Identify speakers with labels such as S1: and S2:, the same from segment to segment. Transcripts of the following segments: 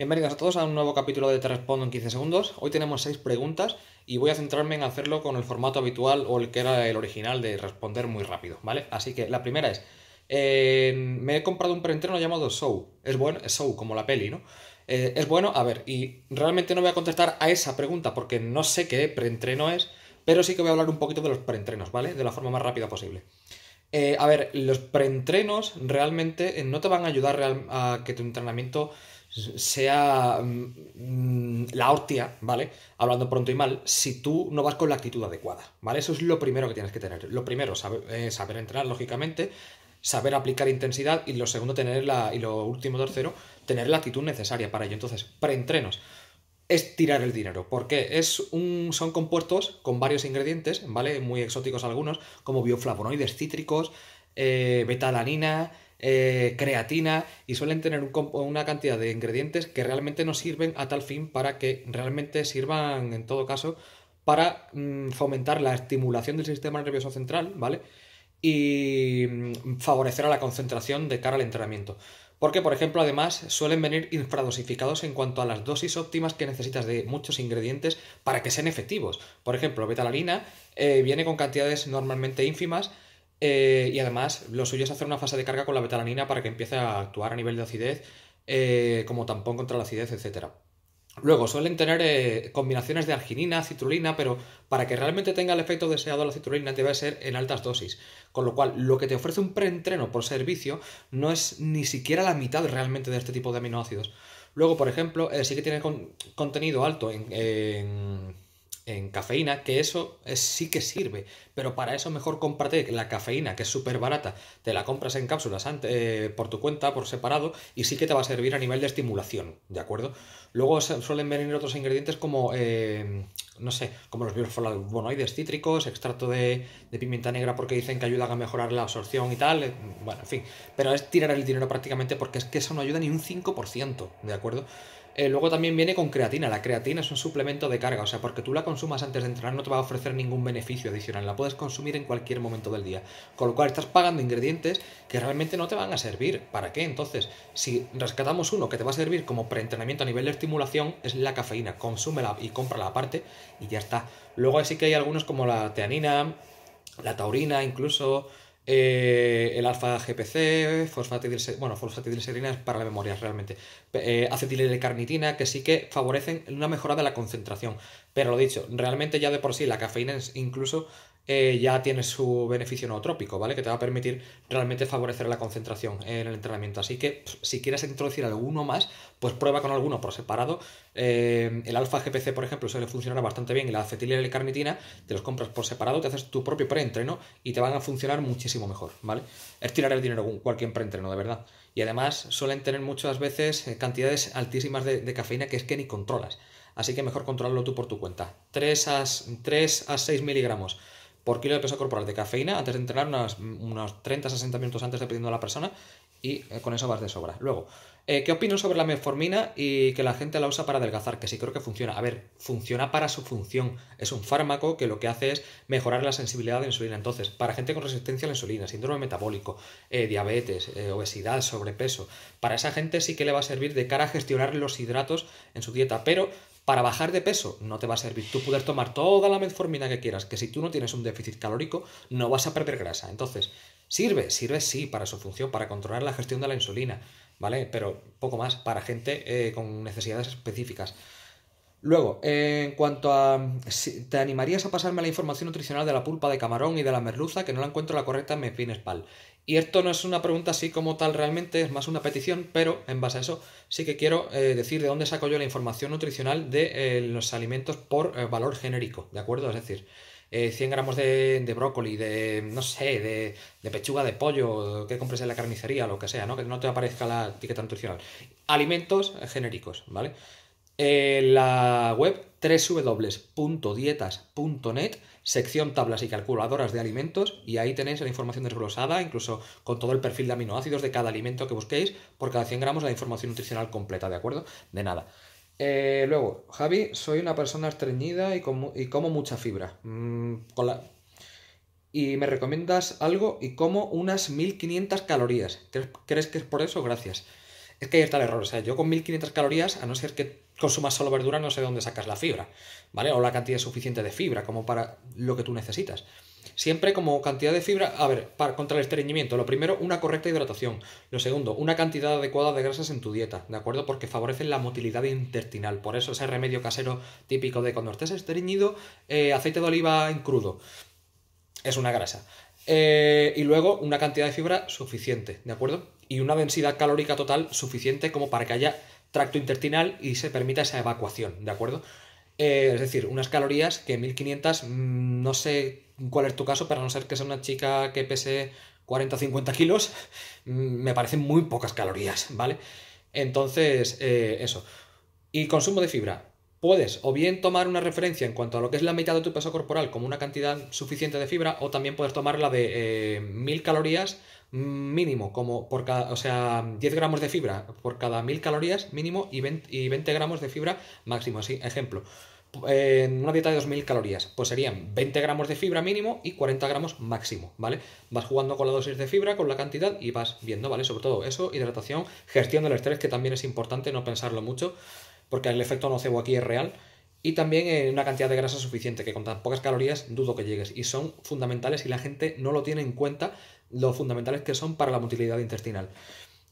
S1: Bienvenidos a todos a un nuevo capítulo de Te Respondo en 15 segundos. Hoy tenemos 6 preguntas y voy a centrarme en hacerlo con el formato habitual o el que era el original de responder muy rápido, ¿vale? Así que la primera es, eh, me he comprado un preentreno llamado Show. Es bueno, es Show, como la peli, ¿no? Eh, es bueno, a ver, y realmente no voy a contestar a esa pregunta porque no sé qué preentreno es, pero sí que voy a hablar un poquito de los preentrenos, ¿vale? De la forma más rápida posible. Eh, a ver, los preentrenos realmente no te van a ayudar a que tu entrenamiento sea mm, la hostia, ¿vale? Hablando pronto y mal, si tú no vas con la actitud adecuada, ¿vale? Eso es lo primero que tienes que tener. Lo primero, eh, saber, entrenar, lógicamente, saber aplicar intensidad y lo segundo, tener la, y lo último, tercero, tener la actitud necesaria para ello. Entonces, preentrenos es tirar el dinero, porque es un, son compuestos con varios ingredientes, ¿vale? Muy exóticos algunos, como bioflavonoides cítricos, eh, betalanina, eh, creatina y suelen tener una cantidad de ingredientes que realmente no sirven a tal fin para que realmente sirvan en todo caso para mm, fomentar la estimulación del sistema nervioso central, ¿vale? Y mm, favorecer a la concentración de cara al entrenamiento. Porque, por ejemplo, además suelen venir infradosificados en cuanto a las dosis óptimas que necesitas de muchos ingredientes para que sean efectivos. Por ejemplo, betalarina eh, viene con cantidades normalmente ínfimas eh, y además, lo suyo es hacer una fase de carga con la betalanina para que empiece a actuar a nivel de acidez eh, como tampón contra la acidez, etc. Luego, suelen tener eh, combinaciones de arginina, citrulina, pero para que realmente tenga el efecto deseado la citrulina debe ser en altas dosis. Con lo cual, lo que te ofrece un preentreno por servicio no es ni siquiera la mitad realmente de este tipo de aminoácidos. Luego, por ejemplo, sí que tiene contenido alto en en cafeína, que eso es, sí que sirve, pero para eso mejor cómprate la cafeína, que es súper barata, te la compras en cápsulas eh, por tu cuenta, por separado, y sí que te va a servir a nivel de estimulación, ¿de acuerdo? Luego suelen venir otros ingredientes como, eh, no sé, como los bioflavonoides cítricos, extracto de, pimienta negra porque dicen que ayudan a mejorar la absorción y tal, eh, bueno, en fin, pero es tirar el dinero prácticamente porque es que eso no ayuda ni un 5%, ¿de acuerdo? Eh, luego también viene con creatina. La creatina es un suplemento de carga, o sea, porque tú la consumas antes de entrenar no te va a ofrecer ningún beneficio adicional. La puedes consumir en cualquier momento del día. Con lo cual estás pagando ingredientes que realmente no te van a servir. ¿Para qué? Entonces, si rescatamos uno que te va a servir como preentrenamiento a nivel de estimulación, es la cafeína. Consúmela y la parte y ya está. Luego sí que hay algunos como la teanina, la taurina, incluso eh, el alfa GPC, fosfatidilserina, bueno, fosfatidilserina es para la memoria realmente, eh, carnitina que sí que favorecen una mejora de la concentración. Pero lo dicho, realmente ya de por sí la cafeína es incluso eh, ya tiene su beneficio nootrópico, ¿vale? Que te va a permitir realmente favorecer la concentración en el entrenamiento. Así que si quieres introducir alguno más, pues prueba con alguno por separado. Eh, el alfa GPC, por ejemplo, suele funcionar bastante bien. Y la acetil y la carnitina, te los compras por separado, te haces tu propio preentreno y te van a funcionar muchísimo mejor, ¿vale? Es tirar el dinero con cualquier preentreno, de verdad. Y además suelen tener muchas veces eh, cantidades altísimas de, cafeína que es que ni controlas. Así que mejor controlarlo tú por tu cuenta. a, 3 a 6 miligramos por kilo de peso corporal de cafeína antes de entrenar, unos 30-60 minutos antes dependiendo de la persona, y eh, con eso vas de sobra. Luego, eh, ¿qué opino sobre la metformina y que la gente la usa para adelgazar? Que sí creo que funciona. A ver, funciona para su función. Es un fármaco que lo que hace es mejorar la sensibilidad a la insulina. Entonces, para gente con resistencia a la insulina, síndrome metabólico, eh, diabetes, obesidad, sobrepeso, para esa gente sí que le va a servir de cara a gestionar los hidratos en su dieta. Pero para bajar de peso no te va a servir tú poder tomar toda la metformina que quieras, que si tú no tienes un déficit calórico no vas a perder grasa. Entonces, sirve, sirve sí para su función, para controlar la gestión de la insulina, ¿vale? Pero poco más, para gente eh, con necesidades específicas. Luego, eh, en cuanto a. ¿Te animarías a pasarme la información nutricional de la pulpa de camarón y de la merluza? Que no la encuentro la correcta en spal? Y esto no es una pregunta así como tal realmente, es más una petición, pero en base a eso sí que quiero eh, decir de dónde saco yo la información nutricional de eh, los alimentos por eh, valor genérico, ¿de acuerdo? Es decir, 100 gramos de, brócoli, de, no sé, de, de, pechuga de pollo, que compres en la carnicería, lo que sea, ¿no? Que no te aparezca la etiqueta nutricional. Alimentos genéricos, ¿vale? la web www.dietas.net, sección tablas y calculadoras de alimentos, y ahí tenéis la información desglosada, incluso con todo el perfil de aminoácidos de cada alimento que busquéis, por cada 100 gramos la información nutricional completa, ¿de acuerdo? De nada. Eh, luego, Javi, soy una persona estreñida y, como, y como mucha fibra. Mm, y me recomiendas algo y como unas 1500 calorías. ¿Crees que es por eso? Gracias. Es que ahí está el error. O sea, yo con 1500 calorías, a no ser que consumas solo verdura, no sé de dónde sacas la fibra, ¿vale? O la cantidad suficiente de fibra, como para lo que tú necesitas. Siempre como cantidad de fibra, a ver, para, contra el estreñimiento, lo primero, una correcta hidratación. Lo segundo, una cantidad adecuada de grasas en tu dieta, ¿de acuerdo? Porque favorecen la motilidad intestinal. Por eso ese remedio casero típico de cuando estés estreñido, eh, aceite de oliva en crudo. Es una grasa. Eh, y luego una cantidad de fibra suficiente, ¿de acuerdo? Y una densidad calórica total suficiente como para que haya tracto intestinal y se permita esa evacuación, ¿de acuerdo? Eh, es decir, unas calorías que 1500, mm, no sé cuál es tu caso, pero no ser que sea una chica que pese 40 o 50 kilos, mm, me parecen muy pocas calorías, ¿vale? Entonces, eh, eso. Y consumo de fibra puedes o bien tomar una referencia en cuanto a lo que es la mitad de tu peso corporal como una cantidad suficiente de fibra o también puedes tomar la de eh, mil 1000 calorías mínimo, como por cada, o sea, 10 gramos de fibra por cada 1000 calorías mínimo y 20, y gramos de fibra máximo, así, ejemplo. En una dieta de 2000 calorías, pues serían 20 gramos de fibra mínimo y 40 gramos máximo, ¿vale? Vas jugando con la dosis de fibra, con la cantidad y vas viendo, ¿vale? Sobre todo eso, hidratación, gestión del estrés, que también es importante no pensarlo mucho porque el efecto nocebo aquí es real, y también eh, una cantidad de grasa suficiente, que con tan pocas calorías dudo que llegues. Y son fundamentales y la gente no lo tiene en cuenta lo fundamentales que son para la motilidad intestinal.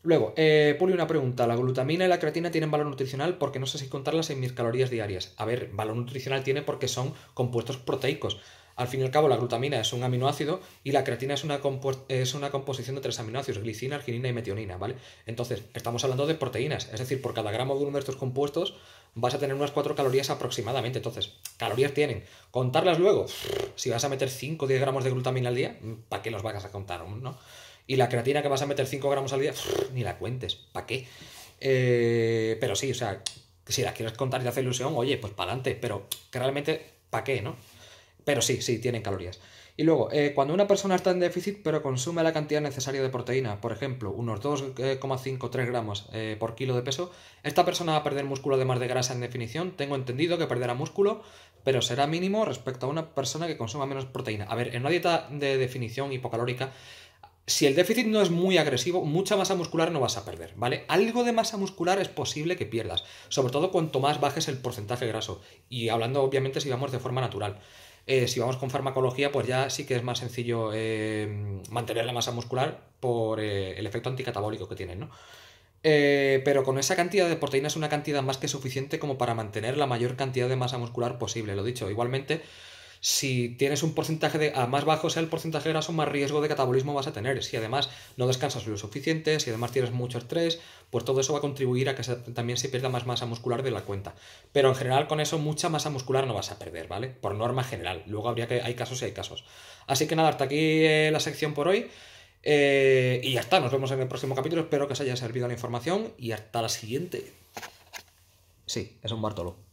S1: Luego, eh, Puli, una pregunta. ¿La glutamina y la creatina tienen valor nutricional? Porque no sé si contarlas en mis calorías diarias. A ver, valor nutricional tiene porque son compuestos proteicos. Al fin y al cabo, la glutamina es un aminoácido y la creatina es una, es una composición de tres aminoácidos, glicina, arginina y metionina, ¿vale? Entonces, estamos hablando de proteínas, es decir, por cada gramo de uno de estos compuestos vas a tener unas cuatro calorías aproximadamente. Entonces, calorías tienen. Contarlas luego, si vas a meter 5 o 10 gramos de glutamina al día, ¿para qué los vas a contar? ¿no? Y la creatina que vas a meter 5 gramos al día, ni la cuentes, ¿para qué? Eh, pero sí, o sea, si la quieres contar y te hace ilusión, oye, pues para adelante, pero realmente, ¿para qué, no? Pero sí, sí, tienen calorías. Y luego, eh, cuando una persona está en déficit pero consume la cantidad necesaria de proteína, por ejemplo, unos 2,5-3 eh, gramos eh, por kilo de peso, esta persona va a perder músculo de más de grasa en definición. Tengo entendido que perderá músculo, pero será mínimo respecto a una persona que consuma menos proteína. A ver, en una dieta de definición hipocalórica, si el déficit no es muy agresivo, mucha masa muscular no vas a perder, ¿vale? Algo de masa muscular es posible que pierdas, sobre todo cuanto más bajes el porcentaje graso, y hablando obviamente si vamos de forma natural. Eh, si vamos con farmacología, pues ya sí que es más sencillo eh, mantener la masa muscular por eh, el efecto anticatabólico que tienen, ¿no? pero con esa cantidad de proteínas es una cantidad más que suficiente como para mantener la mayor cantidad de masa muscular posible, lo dicho. Igualmente, si tienes un porcentaje de, a más bajo sea el porcentaje de graso, más riesgo de catabolismo vas a tener. Si además no descansas lo suficiente, si además tienes mucho estrés, pues todo eso va a contribuir a que también se pierda más masa muscular de la cuenta. Pero en general con eso mucha masa muscular no vas a perder, ¿vale? Por norma general. Luego habría que, hay casos y hay casos. Así que nada, hasta aquí eh, la sección por hoy. Eh, y ya está, nos vemos en el próximo capítulo. Espero que os haya servido la información y hasta la siguiente. Sí, es un Bartolo.